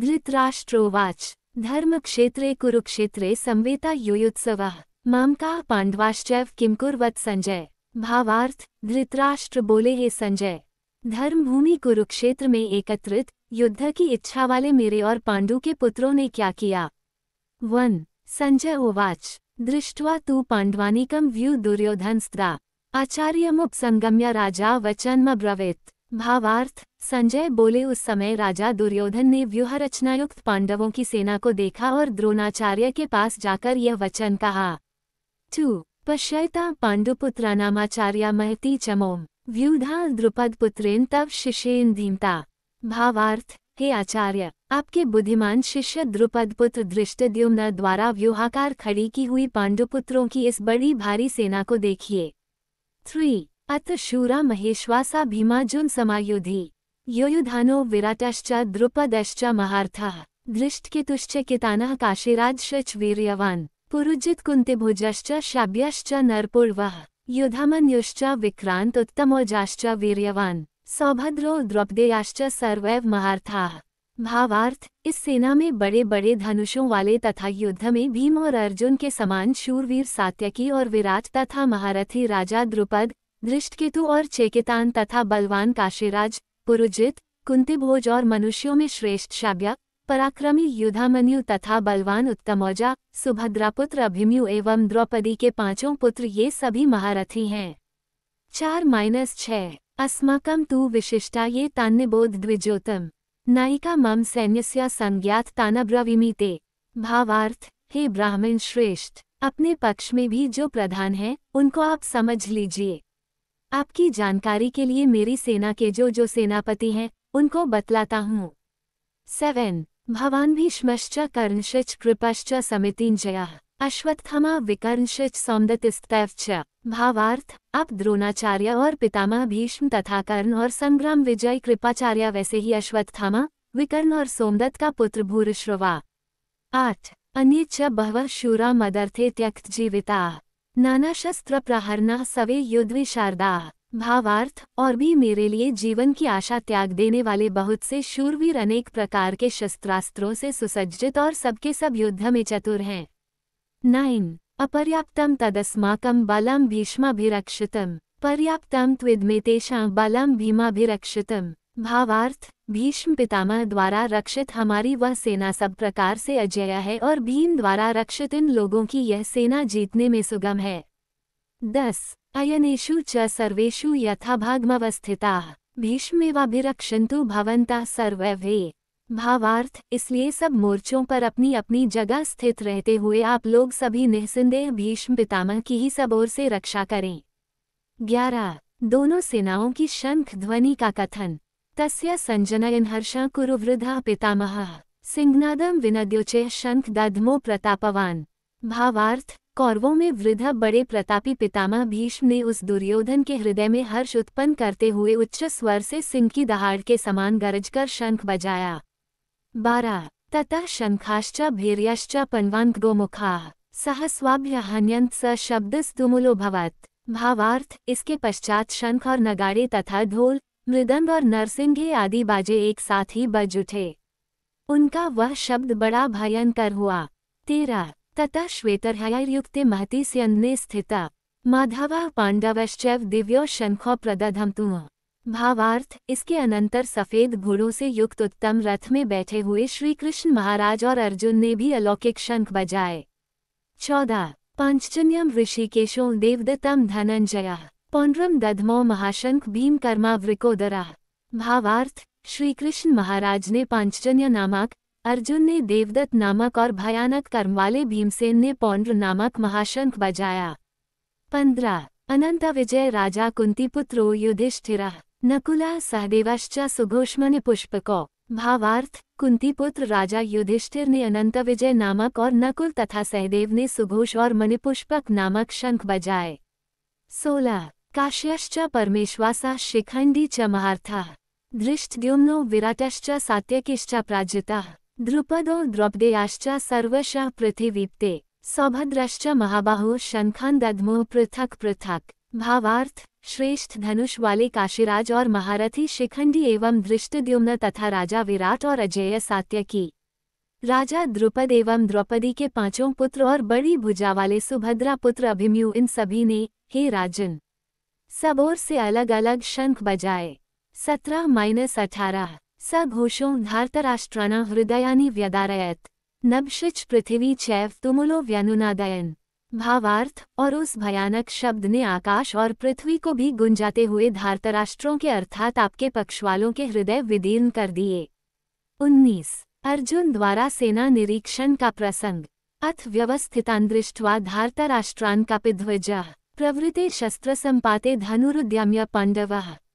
धृतराष्ट्रोवाच धर्म क्षेत्रे कुरुक्षेत्रे संवेता योयोत्सवः मामकाः पांडवाश्चैव किं कुर्वत संजय भावार्थ धृतराष्ट्र बोले हे संजय धर्मभूमि कुरुक्षेत्र में एकत्रित युद्ध की इच्छा वाले मेरे और पांडु के पुत्रों ने क्या किया वन संजय उवाच दृष्ट्वा तु पाण्डवानिकं व्यु दुर्योधनस्त्रा आचार्यमुपसंगम्य राजा वचनमब्रवीत् भावार्थ संजय बोले उस समय राजा दुर्योधन ने व्यूहरचनायुक्त पांडवों की सेना को देखा और द्रोणाचार्य के पास जाकर यह वचन कहा टू पश्यता नामाचार्य महती चमोम व्यूधा द्रुपद पुत्रेन तव शिष्येन धीमता भावार्थ हे आचार्य आपके बुद्धिमान शिष्य द्रुपद पुत्र धृष्टद्युम्न द्वारा व्यूहाकार खड़ी की हुई पांडुपुत्रों की इस बड़ी भारी सेना को देखिए थ्री अथ शूरा महेश्वासा भीमाजुन समायुधि योयुधानो विराटश्च द्रुपदश्च महार्थः धृष्टकेतुश्च कितानः काशीराजश्च वीर्यवान् पुरुजित कुन्तिभुजश्च शाब्यश्च नरपूर्वः युधमन्युश्च विक्रान्त उत्तमोजाश्च वीर्यवान् सौभद्रो द्रौपदेयाश्च सर्वैव महार्थाः भावार्थ इस सेना में बड़े बड़े धनुषों वाले तथा युद्ध में भीम और अर्जुन के समान शूरवीर सात्यकी और विराट तथा महारथी राजा द्रुपद धृष्टकेतु और चेकेतान तथा बलवान काशीराज पुरुजित कुंतीभोज और मनुष्यों में श्रेष्ठ शाब्या पराक्रमी युधामन्यु तथा बलवान उत्तमौजा सुभद्रापुत्र अभिम्यु एवं द्रौपदी के पांचों पुत्र ये सभी महारथी हैं चार माइनस छः अस्माकम तू विशिष्टा ये तान्यबोध द्विज्योतम नायिका मम सैन्य संज्ञात ते भावार्थ हे ब्राह्मण श्रेष्ठ अपने पक्ष में भी जो प्रधान हैं उनको आप समझ लीजिए आपकी जानकारी के लिए मेरी सेना के जो जो सेनापति हैं उनको बतलाता हूँ सेवन भवान भीष्मश्च कर्णशिच कृपश्च समितिंजय अश्वत्थमा विकर्णशिच सौंदतिस्तैवच भावार्थ आप द्रोणाचार्य और पितामह भीष्म तथा कर्ण और संग्राम विजय कृपाचार्य वैसे ही अश्वत्थामा विकर्ण और सोमदत्त का पुत्र भूरश्रवा आठ अन्य च बहव शूरा मदर्थे त्यक्त जीविता नाना शस्त्र प्रहरना सवे युद्ध शारदाह भावार्थ और भी मेरे लिए जीवन की आशा त्याग देने वाले बहुत से शूरवीर अनेक प्रकार के शस्त्रास्त्रों से सुसज्जित और सबके सब युद्ध में चतुर हैं नाइन अपर्याप्तम तदस्माकम बलम भीष्माभिरक्षितम पर्याप्तम त्विदमेतेषां बलम भीमाभिरक्षितम भावार्थ भीष्म पितामह द्वारा रक्षित हमारी वह सेना सब प्रकार से अजय है और भीम द्वारा रक्षित इन लोगों की यह सेना जीतने में सुगम है दस अयनेशु च सर्वेषु यथाभागमवस्थिता भीष्मेवाभिरक्षंतु भवंता सर्वे भावार्थ इसलिए सब मोर्चों पर अपनी अपनी जगह स्थित रहते हुए आप लोग सभी निःसंदेह भीष्म पितामह की ही सब ओर से रक्षा करें ग्यारह दोनों सेनाओं की शंख ध्वनि का कथन तस्य कुरु कुरुवृधः पितामहः सिंहनादम विनद्योचेः शंख दधमो प्रतापवान भावार्थ कौरवों में वृद्ध बड़े प्रतापी पितामह भीष्म ने उस दुर्योधन के हृदय में हर्ष उत्पन्न करते हुए उच्च स्वर से सिंह की दहाड़ के समान गरजकर शंख बजाया बारह ततः शंखाश्च भैर्यश्च पन्वान्त गोमुखा सह स्वाभ्य हन्यंत स शब्द स्तुमुलो भवत भावार्थ इसके पश्चात शंख और नगाड़े तथा ढोल मृदंग और नरसिंह आदि बाजे एक साथ ही बज उठे उनका वह शब्द बड़ा भयंकर हुआ तेरा तथा हयुक्त महति स्यन्ने स्थित माधव पांडवश्चैव दिव्यो शंखो तुम भावार्थ इसके अनंतर सफेद घोड़ों से युक्त उत्तम रथ में बैठे हुए श्री कृष्ण महाराज और अर्जुन ने भी अलौकिक शंख बजाए चौदह पांचजन्यम ऋषिकेशो देवदत्तम धनंजया पौंड्रम दधमो महाशंख भीमकर्मा वृकोदरा भावार्थ श्रीकृष्ण महाराज ने पांचजन्य नामक अर्जुन ने देवदत्त नामक और भयानक कर्म वाले भीमसेन ने पौंड्र नामक महाशंख बजाया पंद्रह अनंत विजय राजा कुंतीपुत्रो युधिष्ठिर नकुला सहदेवाश्च सुघोष्मन पुष्पको भावार्थ कुंतीपुत्र राजा युधिष्ठिर ने अनंत विजय नामक और नकुल तथा सहदेव ने सुघोष और मणिपुष्पक नामक शंख बजाए सोलह काश्यश्च परमेश्वासा शिखंडी च महार्था धृष्टद्युम्नो विराटश्च सात्यकिश्च प्राजिता द्रुपदो द्रौपदेयाश्च सर्वशः पृथिवीप्ते सौभद्रश्च महाबाहो शंखान दधमो पृथक पृथक भावार्थ श्रेष्ठ धनुष वाले काशीराज और महारथी शिखंडी एवं दृष्टद्युम्न तथा राजा विराट और अजेय सात्यकी राजा द्रुपद एवं द्रौपदी के पांचों पुत्र और बड़ी भुजा वाले सुभद्रा पुत्र अभिम्यु इन सभी ने हे राजन सब ओर से अलग अलग शंख बजाए सत्रह माइनस अठारह स घोषो धारतराष्ट्रण हृदयानी व्यदारयत नबशिच पृथ्वी चैव तुमुलो व्यनुनादयन भावार्थ और उस भयानक शब्द ने आकाश और पृथ्वी को भी गुंजाते हुए धारतराष्ट्रों के अर्थात आपके पक्षवालों के हृदय विदीर्ण कर दिए उन्नीस अर्जुन द्वारा सेना निरीक्षण का प्रसंग अथ दृष्टवा धारतराष्ट्रान का पिध्वजह प्रवृते शस्त्र संपाते धनुद्यम्य पांडव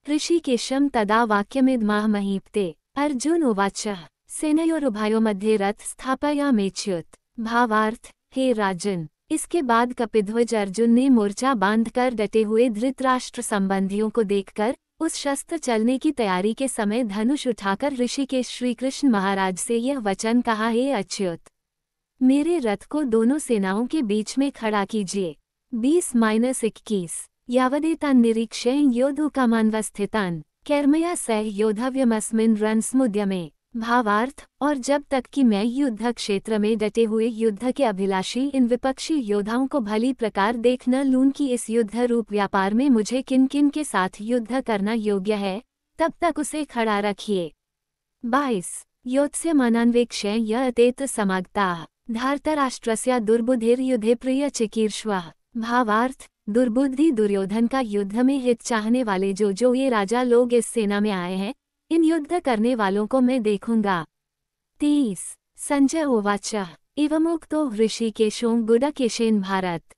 ऋषिकेशम तदा वाक्यमिद महीपते अर्जुन उवाच सेनयोरुभयो मध्य रथ स्थापया मेच्युत भावार्थ हे राजन इसके बाद कपिध्वज अर्जुन ने मोर्चा बांधकर डटे हुए धृतराष्ट्र संबंधियों को देखकर उस शस्त्र चलने की तैयारी के समय धनुष उठाकर ऋषि के श्रीकृष्ण महाराज से यह वचन कहा हे अच्युत मेरे रथ को दोनों सेनाओं के बीच में खड़ा कीजिए बीस माइनस इक्कीस का निरीक्षेण स्थितान कैर्मया सह योधव्यमस्मिन् में भावार्थ और जब तक कि मैं युद्ध क्षेत्र में डटे हुए युद्ध के अभिलाषी इन विपक्षी योद्धाओं को भली प्रकार देख न लून कि इस युद्ध रूप व्यापार में मुझे किन किन के साथ युद्ध करना योग्य है तब तक उसे खड़ा रखिए बाईस योत्स्य मनान्वेक्षय अतेत समागता धारतराष्ट्रस्य दुर्बुधिर्युधे प्रिय चिकीर्ष्व भावार्थ दुर्बुद्धि दुर्योधन का युद्ध में हित चाहने वाले जो जो ये राजा लोग इस सेना में आए हैं इन युद्ध करने वालों को मैं देखूंगा तीस संजय ओवाच इवमुक्तो ऋषिकेशों केशेन भारत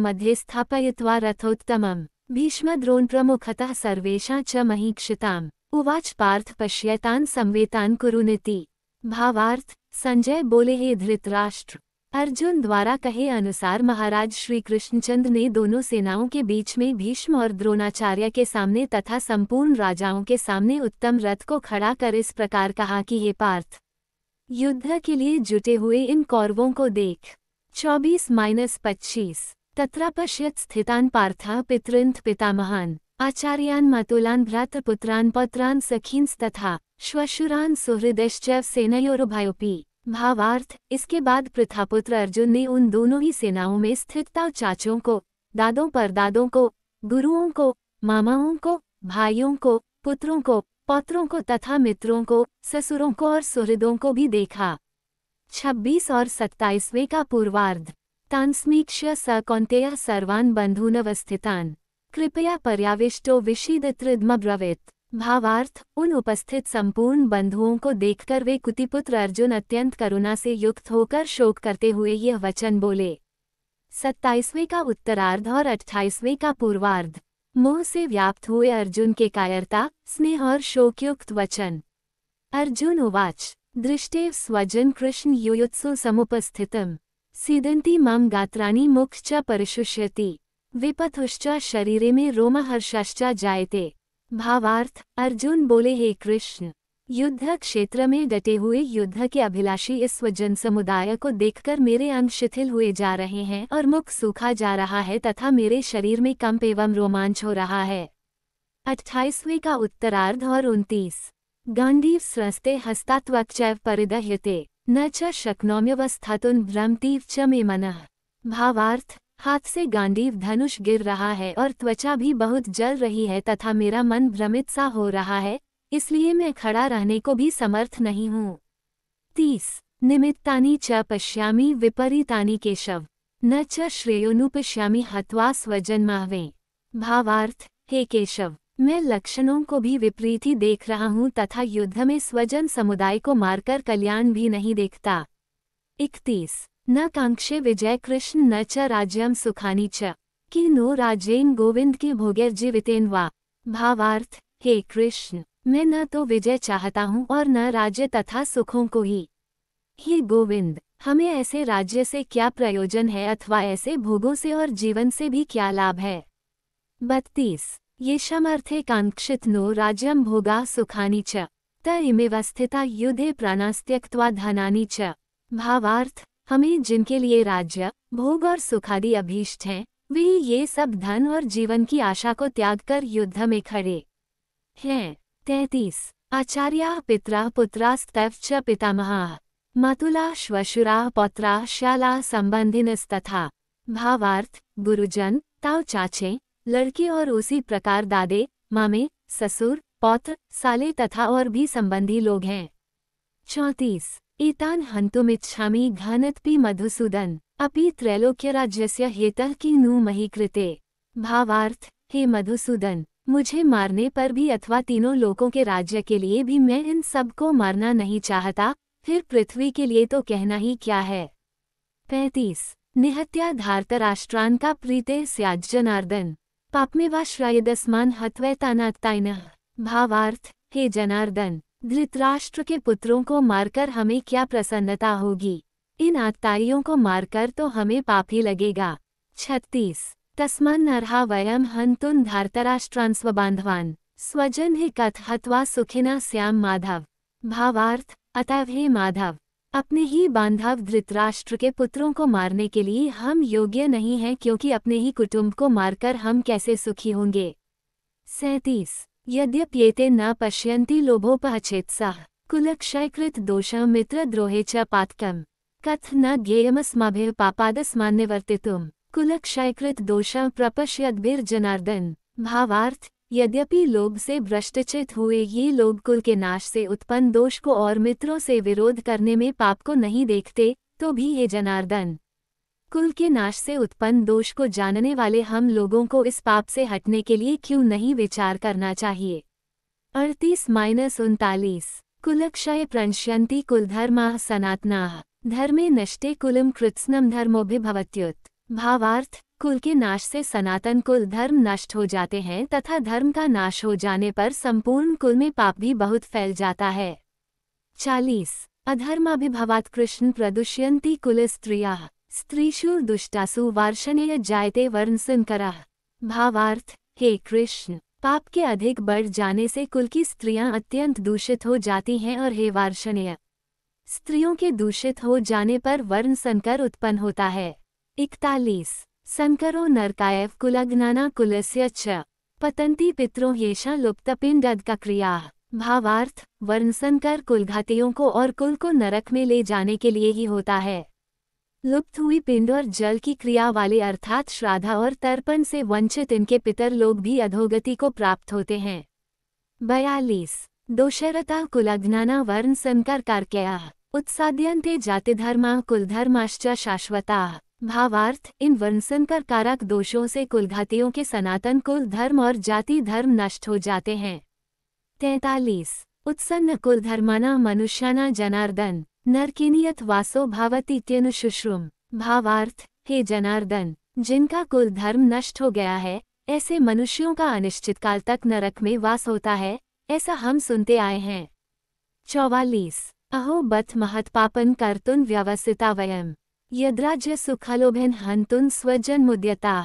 मध्य स्थापित रथोत्तम भीष्म द्रोण प्रमुखतः सर्वेशा च महीक्षिताम उवाच पार्थ पश्यतान् संवेतान कुरुनिति भावार्थ संजय बोले हे धृतराष्ट्र अर्जुन द्वारा कहे अनुसार महाराज श्री कृष्णचंद ने दोनों सेनाओं के बीच में भीष्म और द्रोणाचार्य के सामने तथा संपूर्ण राजाओं के सामने उत्तम रथ को खड़ा कर इस प्रकार कहा कि हे पार्थ युद्ध के लिए जुटे हुए इन कौरवों को देख चौबीस माइनस पच्चीस तत्रापश्यत स्थितान पार्था पितृंथ पितामहान आचार्यान मतुलान भ्रातृपुत्रान पौत्रान सखींस तथा श्वशुरान सुहृदश्चैव सेनयोरुभायोपी भावार्थ इसके बाद प्रथापुत्र अर्जुन ने उन दोनों ही सेनाओं में स्थिरता चाचों को दादों परदादों को गुरुओं को मामाओं को भाइयों को पुत्रों को पौत्रों को तथा मित्रों को ससुरों को और सुहृदों को भी देखा 26 और सत्ताईसवें का पूर्वार्ध तांस्मीक्ष्य कौंतेय सर्वान् बंधूनवस्थितान् कृपया पर्याविष्टो विषीदत्रिद्मब्रवीत् भावार्थ उन उपस्थित संपूर्ण बंधुओं को देखकर वे कुतिपुत्र अर्जुन अत्यंत करुणा से युक्त होकर शोक करते हुए यह वचन बोले सत्ताईसवें का उत्तरार्ध और अट्ठाईसवें का पूर्वार्ध मोह से व्याप्त हुए अर्जुन के कायरता स्नेह और शोकयुक्त वचन अर्जुन उवाच दृष्टे स्वजन कृष्ण युयुत्सु समुपस्थितम सीदंती मम गात्राणी मुख च परिशुष्यति विपथुश्च शरीरे में रोमहर्षश्च जायते भावार्थ अर्जुन बोले हे कृष्ण युद्ध क्षेत्र में डटे हुए युद्ध के अभिलाषी इस जन समुदाय को देखकर मेरे अंग शिथिल हुए जा रहे हैं और मुख सूखा जा रहा है तथा मेरे शरीर में कंप एवं रोमांच हो रहा है अट्ठाईसवें का उत्तरार्ध और उनतीस गांधी स्रस्ते हस्तात्वक चैव परिदह्यते न च शक्नोम्यवस्थातुन भ्रमतीव च मे मन भावार्थ हाथ से गांडीव धनुष गिर रहा है और त्वचा भी बहुत जल रही है तथा मेरा मन भ्रमित सा हो रहा है इसलिए मैं खड़ा रहने को भी समर्थ नहीं हूँ तीस निमित्तानी च पश्यामी विपरीतानी केशव न च श्रेयोनुपश्यामी हत्वा महवें भावार्थ हे केशव मैं लक्षणों को भी विपरीत ही देख रहा हूँ तथा युद्ध में स्वजन समुदाय को मारकर कल्याण भी नहीं देखता इकतीस न कांक्षे विजय कृष्ण न च राज्यम सुखानी च कि नो राजेन गोविंद की भोगे जीवितेन वा भावार्थ हे कृष्ण मैं न तो विजय चाहता हूँ और न राज्य तथा सुखों को ही हे गोविंद हमें ऐसे राज्य से क्या प्रयोजन है अथवा ऐसे भोगों से और जीवन से भी क्या लाभ है बत्तीस ये शमर्थे कांक्षित नो राज्यम भोगा सुखानी च त इमेवस्थिता युधे प्राणास्त्यक्वा धनानी च भावार्थ हमें जिनके लिए राज्य भोग और सुखादि अभीष्ट हैं वे ये सब धन और जीवन की आशा को त्याग कर युद्ध में खड़े हैं तैतीस आचार्या पितरा पुत्रास्तव च पितामह मतुला श्वशुरा पौत्रा श्याला संबंधिन तथा भावार्थ गुरुजन ताव चाचे लड़के और उसी प्रकार दादे मामे ससुर पौत्र साले तथा और भी संबंधी लोग हैं चौंतीस एतान् हन्तुमिच्छामि पी मधुसूदन अपि त्रैलोक्यराज्यस्य हेतः की नु मही कृते भावार्थ हे मधुसूदन मुझे मारने पर भी अथवा तीनों लोकों के राज्य के लिए भी मैं इन सब को मारना नहीं चाहता फिर पृथ्वी के लिए तो कहना ही क्या है पैंतीस निहत्या धार्तराष्ट्रान का प्रीते स्याजनार्दन जनार्दन पापमेवा श्रायदस्मान हत्वैतानात्ताइन भावार्थ हे जनार्दन धृतराष्ट्र के पुत्रों को मारकर हमें क्या प्रसन्नता होगी इन आत्ताइयों को मारकर तो हमें पापी लगेगा छत्तीस तस्मन नरहा वयम हंतुन धारतराष्ट्रांस्व बांधवान स्वजन ही कथ हत्वा सुखिना श्याम माधव भावार्थ अतव हे माधव अपने ही बांधव धृतराष्ट्र के पुत्रों को मारने के लिए हम योग्य नहीं हैं क्योंकि अपने ही कुटुंब को मारकर हम कैसे सुखी होंगे सैतीस यद्यप्येते न पश्यन्ति दोष मित्र मित्रद्रोहे च पातकम् कथ न ज्ञेयमस्माभिः पापादस्मान्निवर्तितुम् दोष प्रपश्यद्भिर्जनार्दन भावार्थ यद्यपि लोभ से भ्रष्टचित हुए ये लोग कुल के नाश से उत्पन्न दोष को और मित्रों से विरोध करने में पाप को नहीं देखते तो भी हे जनार्दन कुल के नाश से उत्पन्न दोष को जानने वाले हम लोगों को इस पाप से हटने के लिए क्यों नहीं विचार करना चाहिए अड़तीस माइनस उनतालीस कुलक्षय कुल कुलधर्मा सनातना धर्मे नष्टे कुलम कृत्स्नम धर्मोभिभवत्युत भावार्थ कुल के नाश से सनातन कुल धर्म नष्ट हो जाते हैं तथा धर्म का नाश हो जाने पर संपूर्ण कुल में पाप भी बहुत फैल जाता है चालीस भी कृष्ण प्रदुष्यंती कुल स्त्रिया स्त्रीषु दुष्टासु वार्षणेय जायते वर्ण सुनकर भावार्थ हे कृष्ण पाप के अधिक बढ़ जाने से कुल की स्त्रियां अत्यंत दूषित हो जाती हैं और हे वार्षणेय स्त्रियों के दूषित हो जाने पर वर्ण संकर उत्पन्न होता है इकतालीस संकरो नरकायव कुलग्नाना कुलस्य च पतंती पित्रों येषा लुप्त पिंड का क्रिया भावार्थ वर्णसंकर कुलघातियों को और कुल को नरक में ले जाने के लिए ही होता है लुप्त हुई पिंड और जल की क्रिया वाले अर्थात श्राद्धा और तर्पण से वंचित इनके पितर लोग भी अधोगति को प्राप्त होते हैं बयालीस दोषरता कुलघ्नाना वर्ण संकर कारकया उत्साद्यंते जातिधर्मा कुलधर्माश्च शाश्वता भावार्थ इन वर्णसंकर कारक दोषों से कुलघातियों के सनातन कुल धर्म और जाति धर्म नष्ट हो जाते हैं तैतालीस उत्सन्न कुलधर्माना मनुष्याना जनार्दन नरकिनियत वासो शुश्रुम भावार्थ हे जनार्दन जिनका कुल धर्म नष्ट हो गया है ऐसे मनुष्यों का अनिश्चितकाल तक नरक में वास होता है ऐसा हम सुनते आए हैं चौवालीस अहो बथ महत्पापन कर्तुन व्यवस्थिता वयम यद्राज्य सुखलोभिन हंतुन स्वजन मुद्यता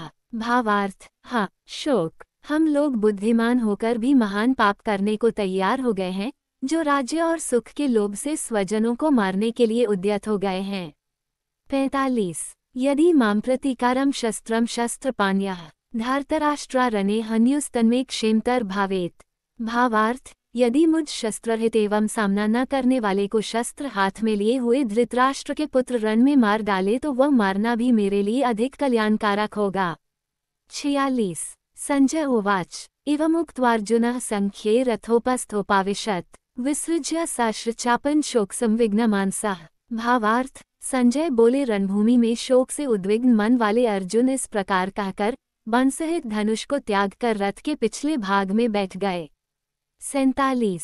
भावार्थ हाँ शोक हम लोग बुद्धिमान होकर भी महान पाप करने को तैयार हो गए हैं जो राज्य और सुख के लोभ से स्वजनों को मारने के लिए उद्यत हो गए हैं पैतालीस यदि माम प्रतिकारम शस्त्रम शस्त्र पान्या हन्युस्तन में क्षेमतर भावेत भावार्थ यदि मुझ शस्त्रहित एवं सामना न करने वाले को शस्त्र हाथ में लिए हुए धृतराष्ट्र के पुत्र रण में मार डाले तो वह मारना भी मेरे लिए अधिक कल्याणकारक होगा छियालीस संजय उवाच एवं उक्तवार्जुन संख्ये रथोपस्थोपाविशत चापन शोक संविघ्न मानसाह भावार्थ संजय बोले रणभूमि में शोक से उद्विग्न मन वाले अर्जुन इस प्रकार कहकर बनसहित धनुष को त्याग कर रथ के पिछले भाग में बैठ गए सैतालीस